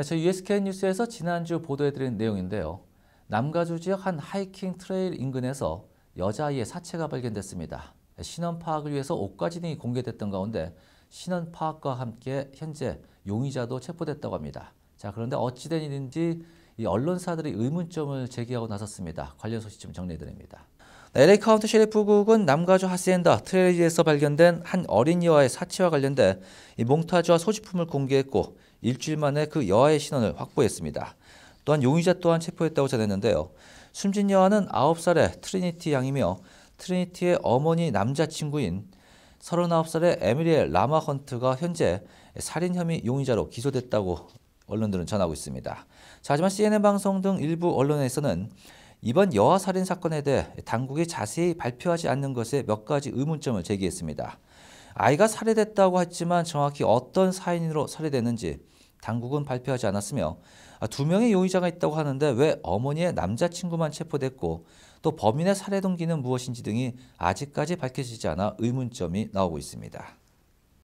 네, 저 USKN 뉴스에서 지난주 보도해드린 내용인데요. 남가주 지역 한 하이킹 트레일 인근에서 여자아이의 사체가 발견됐습니다. 네, 신원 파악을 위해서 옷가지 등이 공개됐던 가운데 신원 파악과 함께 현재 용의자도 체포됐다고 합니다. 자 그런데 어찌된 일인지 이 언론사들이 의문점을 제기하고 나섰습니다. 관련 소식 좀 정리해드립니다. LA 네, 카운티 셰리프국은 남가주 하스엔다 트레일리에서 발견된 한 어린이와의 사체와 관련돼 몽타주와 소지품을 공개했고 일주일 만에 그 여아의 신원을 확보했습니다. 또한 용의자 또한 체포했다고 전했는데요. 숨진 여아는 9살의 트리니티 양이며 트리니티의 어머니 남자친구인 39살의 에미리엘 라마 헌트가 현재 살인 혐의 용의자로 기소됐다고 언론들은 전하고 있습니다. 자, 하지만 CNN 방송 등 일부 언론에서는 이번 여아 살인 사건에 대해 당국이 자세히 발표하지 않는 것에 몇 가지 의문점을 제기했습니다. 아이가 살해됐다고 했지만 정확히 어떤 사인으로 살해됐는지 당국은 발표하지 않았으며 아, 두 명의 용의자가 있다고 하는데 왜 어머니의 남자친구만 체포됐고 또 범인의 살해 동기는 무엇인지 등이 아직까지 밝혀지지 않아 의문점이 나오고 있습니다.